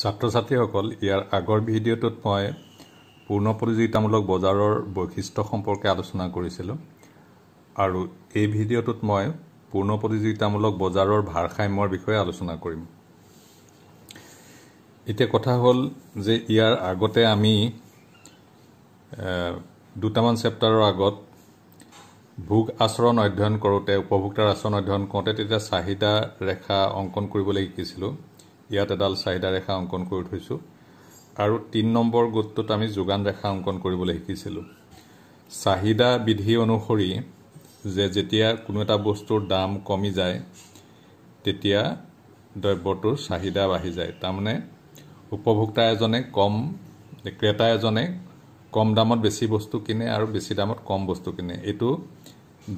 ছাত্ৰ ছাত্ৰীসকল ইয়াৰ আগৰ ভিডিঅ'টোত মই পূৰ্ণ প্ৰতিযোগিতামূলক বজাৰৰ বৈশিষ্ট্য সম্পৰ্কে আলোচনা কৰিছিলোঁ আৰু এই ভিডিঅ'টোত মই পূৰ্ণ প্ৰতিযোগিতামূলক বজাৰৰ ভাৰসাম্যৰ বিষয়ে আলোচনা কৰিম এতিয়া কথা হ'ল যে ইয়াৰ আগতে আমি দুটামান চেপ্টাৰৰ আগত ভোগ আচৰণ অধ্যয়ন কৰোঁতে উপভোক্তাৰ আচৰণ অধ্যয়ন কৰোঁতে তেতিয়া চাহিদা ৰেখা অংকন কৰিবলৈ শিকিছিলোঁ ইয়াত এডাল চাহিদা ৰেখা অংকন কৰি থৈছোঁ আৰু তিনি নম্বৰ গোটটোত আমি যোগান ৰেখা অংকন কৰিবলৈ শিকিছিলোঁ চাহিদা বিধি অনুসৰি যে যেতিয়া কোনো এটা বস্তুৰ দাম কমি যায় তেতিয়া দ্ৰব্যটোৰ চাহিদা বাঢ়ি যায় তাৰমানে উপভোক্তা এজনে কম ক্ৰেতা এজনে কম দামত বেছি বস্তু কিনে আৰু বেছি দামত কম বস্তু কিনে এইটো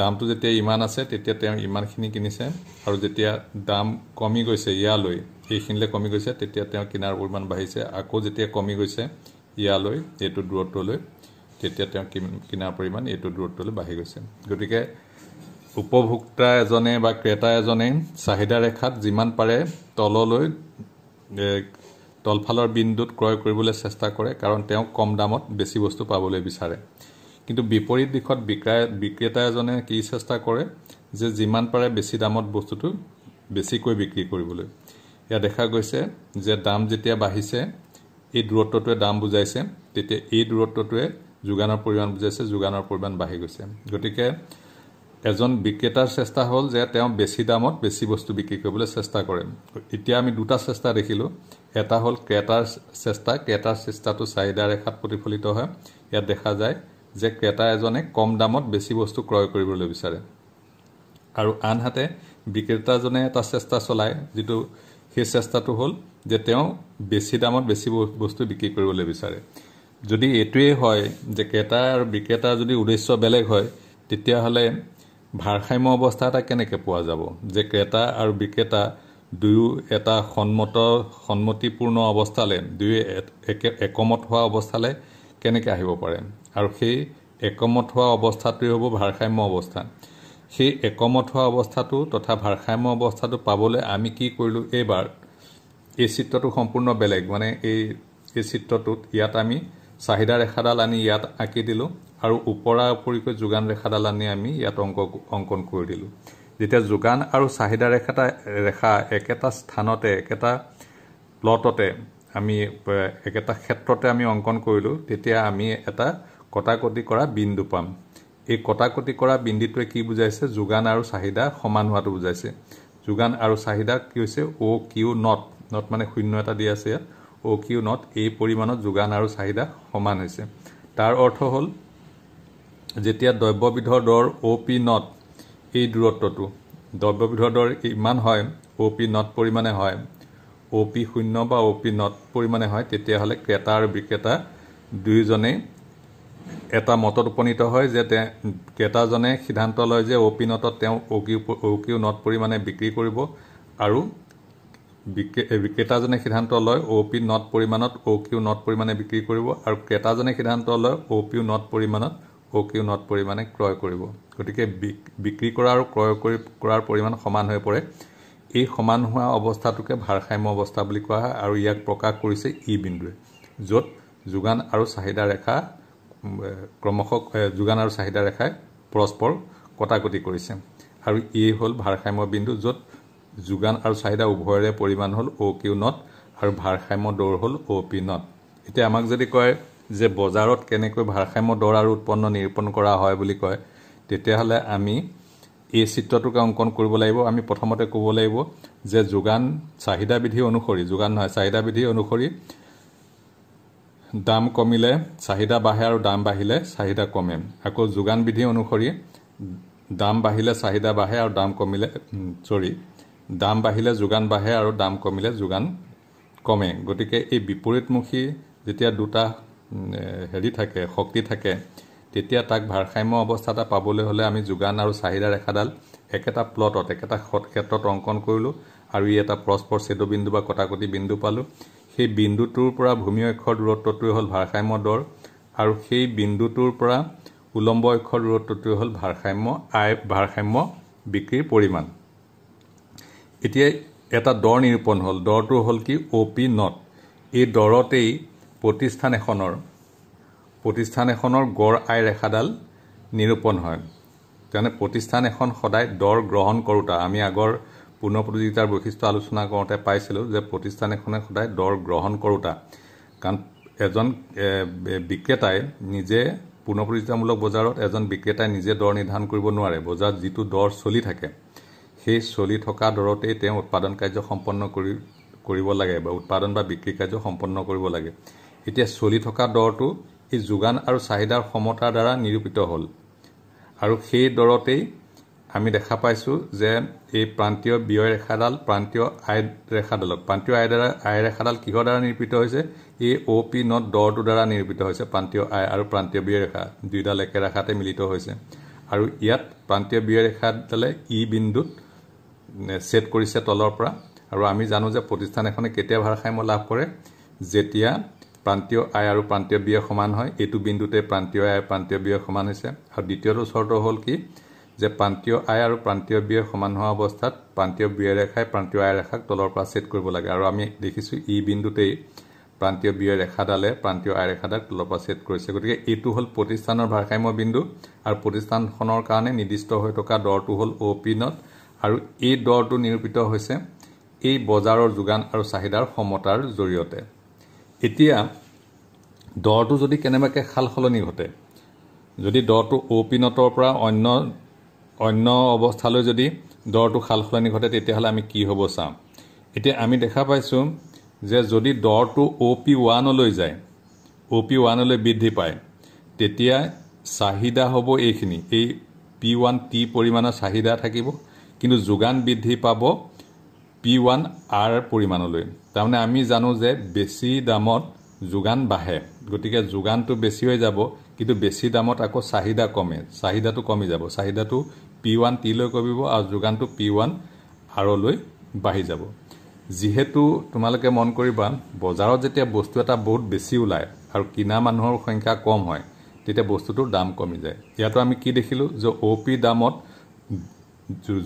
দামটো যেতিয়া ইমান আছে তেতিয়া তেওঁ ইমানখিনি কিনিছে আৰু যেতিয়া দাম কমি গৈছে ইয়ালৈ সেইখিনিলৈ কমি গৈছে তেতিয়া তেওঁ কিনাৰ পৰিমাণ বাঢ়িছে আকৌ যেতিয়া কমি গৈছে ইয়ালৈ এইটো দূৰত্বলৈ তেতিয়া তেওঁ কিনাৰ পৰিমাণ এইটো দূৰত্বলৈ বাঢ়ি গৈছে গতিকে উপভোক্তা এজনে বা ক্ৰেতা এজনে চাহিদা ৰেখাত যিমান পাৰে তললৈ তলফালৰ বিন্দুত ক্ৰয় কৰিবলৈ চেষ্টা কৰে কাৰণ তেওঁ কম দামত বেছি বস্তু পাবলৈ বিচাৰে কিন্তু বিপৰীত দিশত বিক্ৰায় বিক্ৰেতা এজনে কি চেষ্টা কৰে যে যিমান পাৰে বেছি দামত বস্তুটো বেছিকৈ বিক্ৰী কৰিবলৈ ইয়াত দেখা গৈছে যে দাম যেতিয়া বাঢ়িছে এই দূৰত্বটোৱে দাম বুজাইছে তেতিয়া এই দূৰত্বটোৱে যোগানৰ পৰিমাণ বুজাইছে যোগানৰ পৰিমাণ বাঢ়ি গৈছে গতিকে এজন বিক্ৰেতাৰ চেষ্টা হ'ল যে তেওঁ বেছি দামত বেছি বস্তু বিক্ৰী কৰিবলৈ চেষ্টা কৰে এতিয়া আমি দুটা চেষ্টা দেখিলোঁ এটা হ'ল ক্ৰেতাৰ চেষ্টা ক্ৰেতাৰ চেষ্টাটো চাহিদা ৰেখাত প্ৰতিফলিত হয় ইয়াত দেখা যায় যে ক্ৰেতা এজনে কম দামত বেছি বস্তু ক্ৰয় কৰিবলৈ বিচাৰে আৰু আনহাতে বিক্ৰেতাজনে এটা চেষ্টা চলায় যিটো সেই চেষ্টাটো হ'ল যে তেওঁ বেছি দামত বেছি বস্তু বিক্ৰী কৰিবলৈ বিচাৰে যদি এইটোৱেই হয় যে ক্ৰেতা আৰু বিক্ৰেতাৰ যদি উদ্দেশ্য বেলেগ হয় তেতিয়াহ'লে ভাৰসাম্য অৱস্থা এটা কেনেকৈ পোৱা যাব যে ক্ৰেতা আৰু বিক্ৰেতা দুয়ো এটা সন্মত সন্মতিপূৰ্ণ অৱস্থালৈ দুয়ো একে একমত হোৱা অৱস্থালৈ কেনেকৈ আহিব পাৰে আৰু সেই একমত হোৱা অৱস্থাটোৱেই হ'ব ভাৰসাম্য অৱস্থা সেই একমত হোৱা অৱস্থাটো তথা ভাৰসাম্য অৱস্থাটো পাবলৈ আমি কি কৰিলোঁ এইবাৰ এই চিত্ৰটো সম্পূৰ্ণ বেলেগ মানে এই এই চিত্ৰটোত ইয়াত আমি চাহিদা ৰেখাডাল আনি ইয়াত আঁকি দিলোঁ আৰু ওপৰা ওপৰিকৈ যোগান ৰেখাডাল আনি আমি ইয়াত অংক অংকন কৰি দিলোঁ যেতিয়া যোগান আৰু চাহিদা ৰেখাটা ৰেখা একেটা স্থানতে একেটা প্লটতে আমি একেটা ক্ষেত্ৰতে আমি অংকন কৰিলোঁ তেতিয়া আমি এটা কটাকটি কৰা বিন্দু পাম এই কটাকটি কৰা বিন্দুটোৱে কি বুজাইছে যোগান আৰু চাহিদা সমান হোৱাটো বুজাইছে যোগান আৰু চাহিদা কি হৈছে অ' কিউ নট নট মানে শূন্য এটা দি আছে ইয়াত অ' কিউ নট এই পৰিমাণত যোগান আৰু চাহিদা সমান হৈছে তাৰ অৰ্থ হ'ল যেতিয়া দ্ৰব্যবিধৰ দৰ অ' পি নট এই দূৰত্বটো দ্ৰব্যবিধৰ দৰ ইমান হয় অ' পি নট পৰিমাণে হয় অ পি শূন্য বা অ পি নট পৰিমাণে হয় তেতিয়াহ'লে ক্ৰেতা আৰু বিক্ৰেতা দুয়োজনেই এটা মতত উপনীত হয় যে ক্ৰেতাজনে সিদ্ধান্ত লয় যে অ পি নটত তেওঁ অ কিউ নট পৰিমাণে বিক্ৰী কৰিব আৰু বিক্ৰেতাজনে সিদ্ধান্ত লয় অ পি নট পৰিমাণত অ কিউ নট পৰিমাণে বিক্ৰী কৰিব আৰু ক্ৰেতাজনে সিদ্ধান্ত লয় অ পিউ নট পৰিমাণত অ কিউ নট পৰিমাণে ক্ৰয় কৰিব গতিকে বিক্ৰী কৰা আৰু ক্ৰয় কৰি কৰাৰ পৰিমাণ সমান হৈ পৰে এই সমান হোৱা অৱস্থাটোকে ভাৰসাম্য অৱস্থা বুলি কোৱা হয় আৰু ইয়াক প্ৰকাশ কৰিছে ই বিন্দুৱে য'ত যোগান আৰু চাহিদা ৰেখা ক্ৰমশ যোগান আৰু চাহিদা ৰেখাই পৰস্পৰ কটাকটি কৰিছে আৰু এই হ'ল ভাৰসাম্য বিন্দু য'ত যোগান আৰু চাহিদা উভয়ৰে পৰিমাণ হ'ল অ' কিউ নট আৰু ভাৰসাম্য দৌৰ হ'ল অ' পি নট এতিয়া আমাক যদি কয় যে বজাৰত কেনেকৈ ভাৰসাম্য দৌৰ আৰু উৎপন্ন নিৰূপণ কৰা হয় বুলি কয় তেতিয়াহ'লে আমি এই চিত্ৰটোকে অংকন কৰিব লাগিব আমি প্ৰথমতে ক'ব লাগিব যে যোগান চাহিদা বিধি অনুসৰি যোগান নহয় চাহিদা বিধি অনুসৰি দাম কমিলে চাহিদা বাঢ়ে আৰু দাম বাঢ়িলে চাহিদা কমে আকৌ যোগান বিধি অনুসৰি দাম বাঢ়িলে চাহিদা বাঢ়ে আৰু দাম কমিলে চৰি দাম বাঢ়িলে যোগান বাঢ়ে আৰু দাম কমিলে যোগান কমে গতিকে এই বিপৰীতমুখী যেতিয়া দুটা হেৰি থাকে শক্তি থাকে তেতিয়া তাক ভাৰসাম্য অৱস্থা এটা পাবলৈ হ'লে আমি যোগান আৰু চাহিদা ৰেখাডাল একেটা প্লটত একেটা সৎ ক্ষেত্ৰত অংকন কৰিলোঁ আৰু ই এটা পৰস্পৰ ছেদুবিন্দু বা কটাকটি বিন্দু পালোঁ সেই বিন্দুটোৰ পৰা ভূমি অক্ষৰ দূৰত্বটোৱে হ'ল ভাৰসাম্য দৰ আৰু সেই বিন্দুটোৰ পৰা উলম্ব অক্ষৰ দূৰত্বটোৱে হ'ল ভাৰসাম্য আয় ভাৰসাম্য বিক্ৰীৰ পৰিমাণ এতিয়া এটা দৰ নিৰূপণ হ'ল দৰটো হ'ল কি অ' পি নট এই দৰতেই প্ৰতিষ্ঠান এখনৰ প্ৰতিষ্ঠান এখনৰ গড় আয় ৰেখাডাল নিৰূপণ হয় তেনে প্ৰতিষ্ঠান এখন সদায় দৰ গ্ৰহণ কৰোঁতা আমি আগৰ পুনৰ প্ৰতিযোগিতাৰ বৈশিষ্ট্য আলোচনা কৰোঁতে পাইছিলোঁ যে প্ৰতিষ্ঠান এখনে সদায় দৰ গ্ৰহণ কৰোঁতা কাৰণ এজন বিক্ৰেতাই নিজে পুনৰ প্ৰতিযোগিতামূলক বজাৰত এজন বিক্ৰেতাই নিজে দৰ নিৰ্ধাৰণ কৰিব নোৱাৰে বজাৰত যিটো দৰ চলি থাকে সেই চলি থকা দৰতেই তেওঁ উৎপাদন কাৰ্য সম্পন্ন কৰি কৰিব লাগে বা উৎপাদন বা বিক্ৰী কাৰ্য সম্পন্ন কৰিব লাগে এতিয়া চলি থকা দৰটো সেই যোগান আৰু চাহিদাৰ সমতাৰ দ্বাৰা নিৰূপিত হ'ল আৰু সেই দৰতেই আমি দেখা পাইছোঁ যে এই প্ৰান্তীয় ব্যয় ৰেখাডাল প্ৰান্তীয় আয় ৰেখাডালক প্ৰান্তীয় আয় দ্বাৰা আয় ৰেখাডাল কিহৰ দ্বাৰা নিৰূপিত হৈছে এই অ' পি নট দৰটোৰ দ্বাৰা নিৰূপিত হৈছে প্ৰান্তীয় আয় আৰু প্ৰান্তীয় ব্যয় ৰেখা দুয়োডাল একেৰেখাতে মিলিত হৈছে আৰু ইয়াত প্ৰান্তীয় ব্যয় ৰেখাডালে ই বিন্দুত ছেট কৰিছে তলৰ পৰা আৰু আমি জানো যে প্ৰতিষ্ঠান এখনে কেতিয়া ভাৰসাম্য লাভ কৰে যেতিয়া প্ৰান্তীয় আয় আৰু প্ৰান্তীয় ব্যয় সমান হয় এইটো বিন্দুতে প্ৰান্তীয় আয় প্ৰান্তীয় ব্যয় সমান হৈছে আৰু দ্বিতীয়টো চৰ্ত হ'ল কি যে প্ৰান্তীয় আয় আৰু প্ৰান্তীয় ব্যয় সমান হোৱা অৱস্থাত প্ৰান্তীয় ব্যয় ৰেখাই প্ৰান্তীয় আয় ৰেখাক তলৰ পৰা ছেদ কৰিব লাগে আৰু আমি দেখিছোঁ ই বিন্দুতেই প্ৰান্তীয় ব্যয় ৰেখাডালে প্ৰান্তীয় আয় ৰেখাডাল তলৰ পৰা ছেদ কৰিছে গতিকে এইটো হ'ল প্ৰতিষ্ঠানৰ ভাৰসাম্য বিন্দু আৰু প্ৰতিষ্ঠানখনৰ কাৰণে নিৰ্দিষ্ট হৈ থকা দৰটো হ'ল অ' পি নট আৰু এই দৰটো নিৰূপিত হৈছে এই বজাৰৰ যোগান আৰু চাহিদাৰ সমতাৰ জৰিয়তে এতিয়া দৰটো যদি কেনেবাকৈ সাল সলনি ঘটে যদি দৰটো অ' পি নটৰ পৰা অন্য অন্য অৱস্থালৈ যদি দৰটো সাল সলনি ঘটে তেতিয়াহ'লে আমি কি হ'ব চাওঁ এতিয়া আমি দেখা পাইছোঁ যে যদি দৰটো অ' পি ওৱানলৈ যায় অ' পি ওৱানলৈ বৃদ্ধি পায় তেতিয়া চাহিদা হ'ব এইখিনি এই পি ওৱান টি পৰিমাণৰ চাহিদা থাকিব কিন্তু যোগান বৃদ্ধি পাব পি ওৱান আৰ পৰিমাণলৈ তাৰমানে আমি জানো যে বেছি দামত যোগান বাঢ়ে গতিকে যোগানটো বেছি হৈ যাব কিন্তু বেছি দামত আকৌ চাহিদা কমে চাহিদাটো কমি যাব চাহিদাটো পি ওৱান টিলৈ কমিব আৰু যোগানটো পি ওৱান আৰলৈ বাঢ়ি যাব যিহেতু তোমালোকে মন কৰিবা বজাৰত যেতিয়া বস্তু এটা বহুত বেছি ওলায় আৰু কিনা মানুহৰ সংখ্যা কম হয় তেতিয়া বস্তুটোৰ দাম কমি যায় ইয়াতো আমি কি দেখিলোঁ যে অ' পি দামত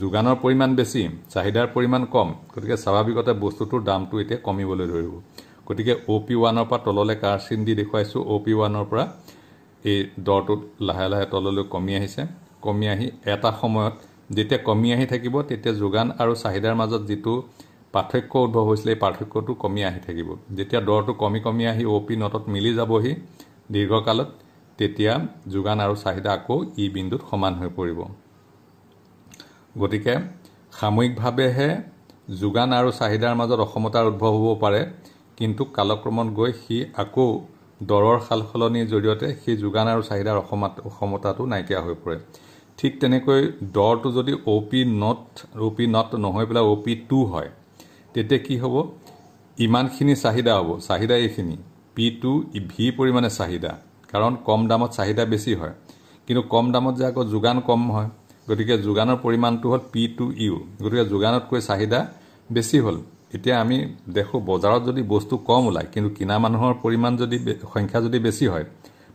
যোগানৰ পৰিমাণ বেছি চাহিদাৰ পৰিমাণ কম গতিকে স্বাভাৱিকতে বস্তুটোৰ দামটো এতিয়া কমিবলৈ ধৰিব গতিকে অ' পি ওৱানৰ পৰা তললৈ কাৰ চিন দি দেখুৱাইছোঁ অ' পি ওৱানৰ পৰা এই দৰটোত লাহে লাহে তললৈ কমি আহিছে কমি আহি এটা সময়ত যেতিয়া কমি আহি থাকিব তেতিয়া যোগান আৰু চাহিদাৰ মাজত যিটো পাৰ্থক্য উদ্ভৱ হৈছিলে এই পাৰ্থক্যটো কমি আহি থাকিব যেতিয়া দৰটো কমি কমি আহি অ' পি নটত মিলি যাবহি দীৰ্ঘকালত তেতিয়া যোগান আৰু চাহিদা আকৌ ই বিন্দুত সমান হৈ পৰিব গতিকে সাময়িকভাৱেহে যোগান আৰু চাহিদাৰ মাজত অসমতাৰ উদ্ভৱ হ'ব পাৰে কিন্তু কালক্ৰমত গৈ সি আকৌ দৰৰ সালসলনিৰ জৰিয়তে সেই যোগান আৰু চাহিদাৰ অসমত অসমতাটো নাইকিয়া হৈ পৰে ঠিক তেনেকৈ দৰটো যদি অ' পি নট অ' পি নট নহৈ পেলাই অ' পি টু হয় তেতিয়া কি হ'ব ইমানখিনি চাহিদা হ'ব চাহিদা এইখিনি পি টু ভি পৰিমাণে চাহিদা কাৰণ কম দামত চাহিদা বেছি হয় কিন্তু কম দামত যে আকৌ যোগান কম হয় গতিকে যোগানৰ পৰিমাণটো হ'ল পি টু ইউ গতিকে যোগানতকৈ চাহিদা বেছি হ'ল এতিয়া আমি দেখোঁ বজাৰত যদি বস্তু কম ওলায় কিন্তু কিনা মানুহৰ পৰিমাণ যদি সংখ্যা যদি বেছি হয়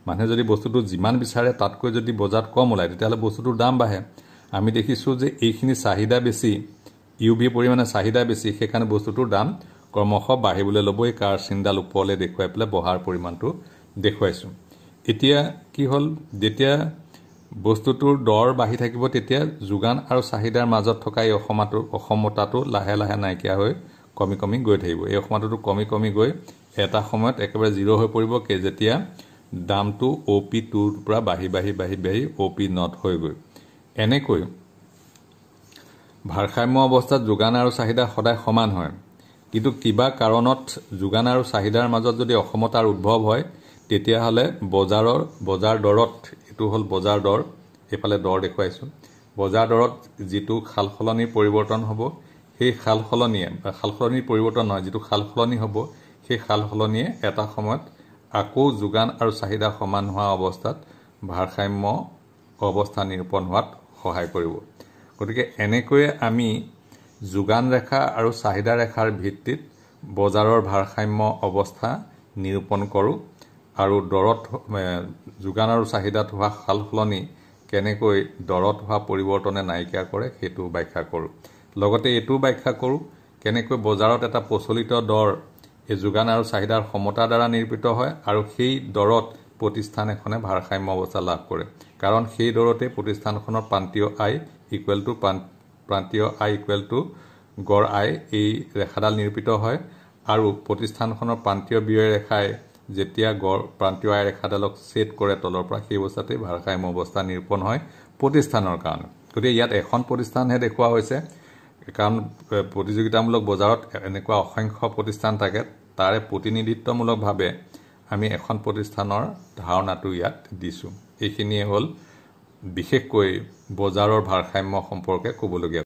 মানুহে যদি বস্তুটো যিমান বিচাৰে তাতকৈ যদি বজাৰত কম ওলায় তেতিয়াহ'লে বস্তুটোৰ দাম বাঢ়ে আমি দেখিছোঁ যে এইখিনি চাহিদা বেছি ইউ ভি পৰিমাণে চাহিদা বেছি সেইকাৰণে বস্তুটোৰ দাম ক্ৰমশঃ বাঢ়িবলৈ ল'বই কাৰ চিনডাল ওপৰলৈ দেখুৱাই পেলাই বহাৰ পৰিমাণটো দেখুৱাইছোঁ এতিয়া কি হ'ল যেতিয়া বস্তুটোৰ দৰ বাঢ়ি থাকিব তেতিয়া যোগান আৰু চাহিদাৰ মাজত থকা এই অসমাটো অসমতাটো লাহে লাহে নাইকিয়া হৈ কমি কমি গৈ থাকিব এই অসমতাটো কমি কমি গৈ এটা সময়ত একেবাৰে জিৰ' হৈ পৰিব যেতিয়া দামটো অ' পি টুৰ পৰা বাঢ়ি বাঢ়ি বাঢ়ি বাঢ়ি অ' পি নট হৈ গৈ এনেকৈ ভাৰসাম্য অৱস্থাত যোগান আৰু চাহিদা সদায় সমান হয় কিন্তু কিবা কাৰণত যোগান আৰু চাহিদাৰ মাজত যদি অসমতাৰ উদ্ভৱ হয় তেতিয়াহ'লে বজাৰৰ বজাৰ দৰত এইটো হ'ল বজাৰ দৰ এইফালে দৰ দেখুৱাইছোঁ বজাৰ দৰত যিটো সাল সলনিৰ পৰিৱৰ্তন হ'ব সেই সাল সলনিয়ে বা সাল সলনিৰ পৰিৱৰ্তন নহয় যিটো সাল সলনি হ'ব সেই সাল সলনিয়ে এটা সময়ত আকৌ যোগান আৰু চাহিদা সমান হোৱা অৱস্থাত ভাৰসাম্য অৱস্থা নিৰূপণ হোৱাত সহায় কৰিব গতিকে এনেকৈয়ে আমি যোগান ৰেখা আৰু চাহিদা ৰেখাৰ ভিত্তিত বজাৰৰ ভাৰসাম্য অৱস্থা নিৰূপণ কৰোঁ আৰু দৰত যোগান আৰু চাহিদাত হোৱা সাল সলনি কেনেকৈ দৰত হোৱা পৰিৱৰ্তনে নাইকিয়া কৰে সেইটো ব্যাখ্যা কৰোঁ লগতে এইটোও ব্যাখ্যা কৰোঁ কেনেকৈ বজাৰত এটা প্ৰচলিত দৰ এই যোগান আৰু চাহিদাৰ সমতাৰ দ্বাৰা নিৰ্পিত হয় আৰু সেই দৰত প্ৰতিষ্ঠান এখনে ভাৰসাম্য অৱস্থা লাভ কৰে কাৰণ সেই দৰতে প্ৰতিষ্ঠানখনৰ প্ৰান্তীয় আই ইকুৱেল টু প্ৰান্তীয় আই ইকুৱেল টু গড় আই এই ৰেখাডাল নিৰূপিত হয় আৰু প্ৰতিষ্ঠানখনৰ প্ৰান্তীয় ব্যয় ৰেখাই যেতিয়া গড় প্ৰান্তীয় আয় ৰেখাডালক ছেদ কৰে তলৰ পৰা সেই অৱস্থাতেই ভাৰসাম্য অৱস্থা নিৰূপণ হয় প্ৰতিষ্ঠানৰ কাৰণে গতিকে ইয়াত এখন প্ৰতিষ্ঠানহে দেখুওৱা হৈছে কাৰণ প্ৰতিযোগিতামূলক বজাৰত এনেকুৱা অসংখ্য প্ৰতিষ্ঠান থাকে তাৰে প্ৰতিনিধিত্বমূলকভাৱে আমি এখন প্ৰতিষ্ঠানৰ ধাৰণাটো ইয়াত দিছোঁ এইখিনিয়ে হ'ল বিশেষকৈ বজাৰৰ ভাৰসাম্য সম্পৰ্কে ক'বলগীয়া